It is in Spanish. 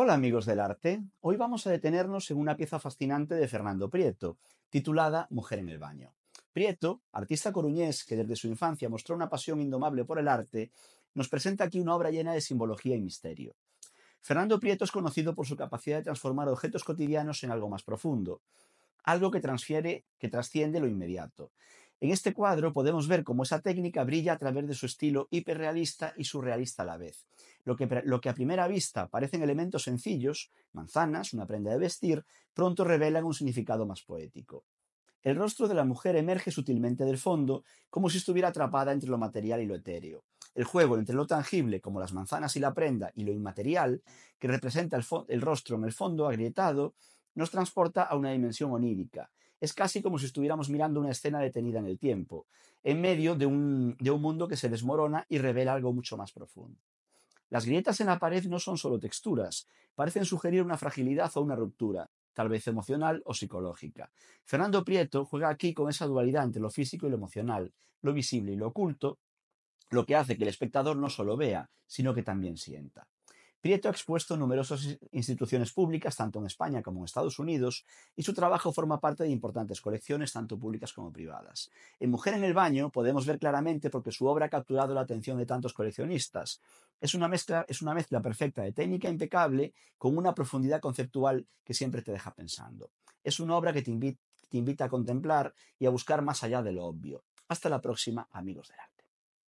Hola amigos del arte, hoy vamos a detenernos en una pieza fascinante de Fernando Prieto, titulada Mujer en el Baño. Prieto, artista coruñés que desde su infancia mostró una pasión indomable por el arte, nos presenta aquí una obra llena de simbología y misterio. Fernando Prieto es conocido por su capacidad de transformar objetos cotidianos en algo más profundo, algo que transfiere, que trasciende lo inmediato. En este cuadro podemos ver cómo esa técnica brilla a través de su estilo hiperrealista y surrealista a la vez. Lo que, a primera vista parecen elementos sencillos, manzanas, una prenda de vestir, pronto revelan un significado más poético. El rostro de la mujer emerge sutilmente del fondo, como si estuviera atrapada entre lo material y lo etéreo. El juego entre lo tangible, como las manzanas y la prenda, y lo inmaterial, que representa el rostro en el fondo agrietado, nos transporta a una dimensión onírica, es casi como si estuviéramos mirando una escena detenida en el tiempo, en medio de un, mundo que se desmorona y revela algo mucho más profundo. Las grietas en la pared no son solo texturas, parecen sugerir una fragilidad o una ruptura, tal vez emocional o psicológica. Fernando Prieto juega aquí con esa dualidad entre lo físico y lo emocional, lo visible y lo oculto, lo que hace que el espectador no solo vea, sino que también sienta. Prieto ha expuesto en numerosas instituciones públicas, tanto en España como en Estados Unidos, y su trabajo forma parte de importantes colecciones, tanto públicas como privadas. En Mujer en el Baño podemos ver claramente porque su obra ha capturado la atención de tantos coleccionistas. Es una mezcla, perfecta de técnica impecable con una profundidad conceptual que siempre te deja pensando. Es una obra que te invita, te invita a contemplar y a buscar más allá de lo obvio. Hasta la próxima, amigos del arte.